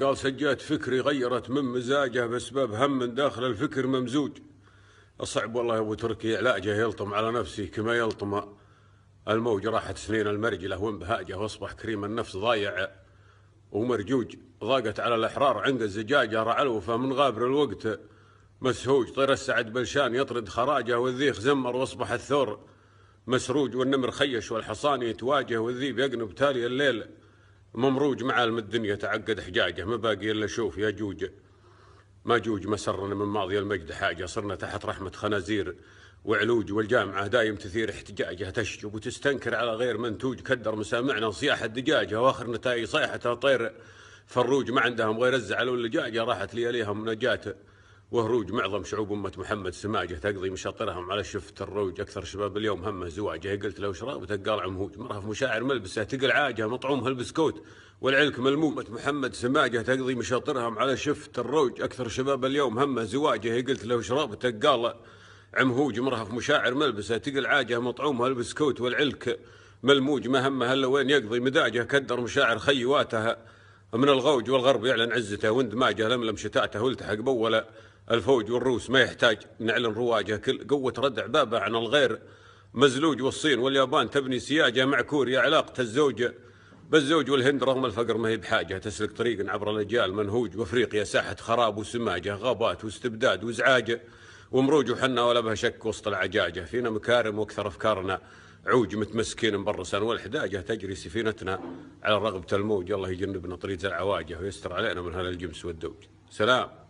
قال سجات فكري غيرت من مزاجه بسبب هم من داخل الفكر ممزوج الصعب والله يا ابو تركي علاجه يلطم على نفسي كما يلطم الموج راحت سنين المرجله وانبهاجه واصبح كريم النفس ضايع ومرجوج ضاقت على الاحرار عند الزجاجه رعلوفه من غابر الوقت مسهوج طير السعد بلشان يطرد خراجه والذيخ زمر واصبح الثور مسروج والنمر خيش والحصان يتواجه والذيب يقنب تالي الليل ممروج معالم الدنيا تعقد حجاجه ما باقي الا شوف يا جوج ما جوج ما سرنا من ماضي المجد حاجه صرنا تحت رحمه خنازير وعلوج والجامعه دايم تثير احتجاجها تشجب وتستنكر على غير منتوج كدر مسامعنا صياح الدجاجه واخر نتائج صيحتها طير فروج ما عندهم غير الزعل واللجاجه راحت لياليهم نجاته وهروج معظم شعوب أمة محمد سماجة تقضي مشطرهم على شفت الروج أكثر شباب اليوم همه زواجه قلت له شراب قال عمهوج مرهف مشاعر ملبسه تقل عاجه مطعومها البسكوت والعلك ملموم محمد سماجة تقضي مشاطرهم على شفت الروج أكثر شباب اليوم همه زواجه قلت له شراب قال عمهوج مرهف مشاعر ملبسه تقل عاجه مطعومها البسكوت والعلك ملموج ما همه الا وين يقضي مداجه كدر مشاعر خيواتها من الغوج والغرب يعلن عزته واندماجه لملم شتاته والتحق بوله الفوج والروس ما يحتاج نعلن رواجه كل قوة ردع بابا عن الغير مزلوج والصين واليابان تبني سياجة مع كوريا علاقة الزوج بالزوج والهند رغم الفقر ما هي بحاجة تسلك طريق عبر الأجيال منهوج وأفريقيا ساحة خراب وسماجة غابات واستبداد وزعاجة ومروج وحنا ولا بها شك وسط العجاجة فينا مكارم وأكثر أفكارنا عوج متمسكين مبرسان والحداجة تجري سفينتنا على رغبة الموج الله يجنبنا طريق العواجة ويستر علينا من هذا الجمس والدوج سلام